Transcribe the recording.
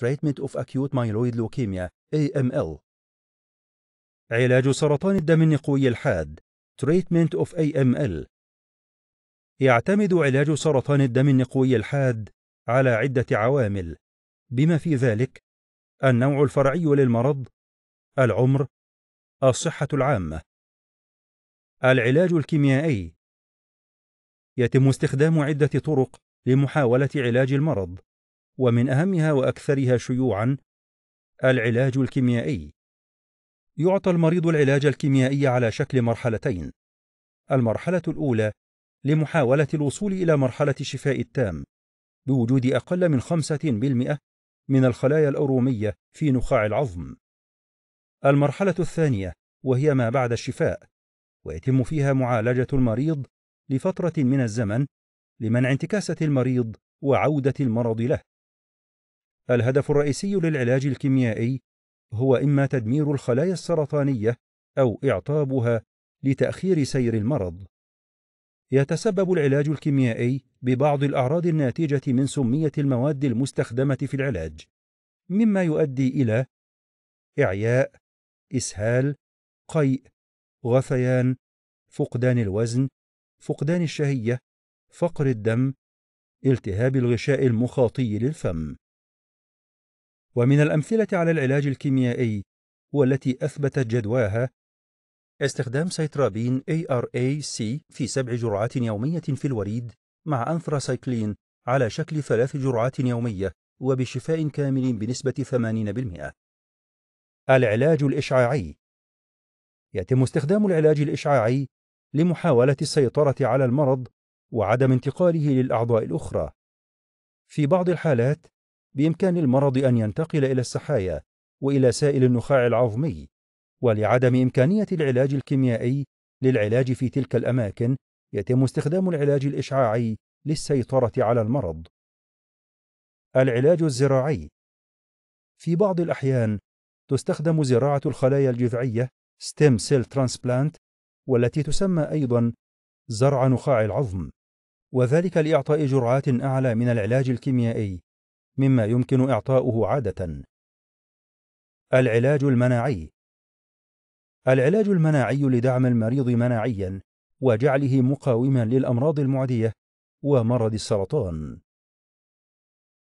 Treatment of Acute Myeloid Leukemia AML علاج سرطان الدم النقوي الحاد Treatment of AML يعتمد علاج سرطان الدم النقوي الحاد على عدة عوامل بما في ذلك النوع الفرعي للمرض العمر الصحة العامة العلاج الكيميائي يتم استخدام عدة طرق لمحاولة علاج المرض ومن أهمها وأكثرها شيوعًا العلاج الكيميائي. يعطى المريض العلاج الكيميائي على شكل مرحلتين. المرحلة الأولى لمحاولة الوصول إلى مرحلة الشفاء التام بوجود أقل من خمسه بالمئه من الخلايا الأرومية في نخاع العظم. المرحلة الثانية وهي ما بعد الشفاء، ويتم فيها معالجة المريض لفترة من الزمن لمنع انتكاسة المريض وعودة المرض له. الهدف الرئيسي للعلاج الكيميائي هو إما تدمير الخلايا السرطانية أو إعطابها لتأخير سير المرض. يتسبب العلاج الكيميائي ببعض الأعراض الناتجة من سمية المواد المستخدمة في العلاج، مما يؤدي إلى إعياء، إسهال، قيء، غثيان، فقدان الوزن، فقدان الشهية، فقر الدم، التهاب الغشاء المخاطي للفم. ومن الأمثلة على العلاج الكيميائي والتي أثبتت جدواها استخدام سيترابين ARAC في سبع جرعات يومية في الوريد مع أنثراسيكلين على شكل ثلاث جرعات يومية وبشفاء كامل بنسبة 80%. العلاج الإشعاعي يتم استخدام العلاج الإشعاعي لمحاولة السيطرة على المرض وعدم انتقاله للأعضاء الأخرى. في بعض الحالات بإمكان المرض أن ينتقل إلى السحايا وإلى سائل النخاع العظمي، ولعدم إمكانية العلاج الكيميائي للعلاج في تلك الأماكن، يتم استخدام العلاج الإشعاعي للسيطرة على المرض. العلاج الزراعي في بعض الأحيان تستخدم زراعة الخلايا الجذعية stem cell transplant والتي تسمى أيضا زرع نخاع العظم وذلك لإعطاء جرعات أعلى من العلاج الكيميائي مما يمكن إعطاؤه عادة. العلاج المناعي العلاج المناعي لدعم المريض مناعيًا وجعله مقاومًا للأمراض المعدية ومرض السرطان.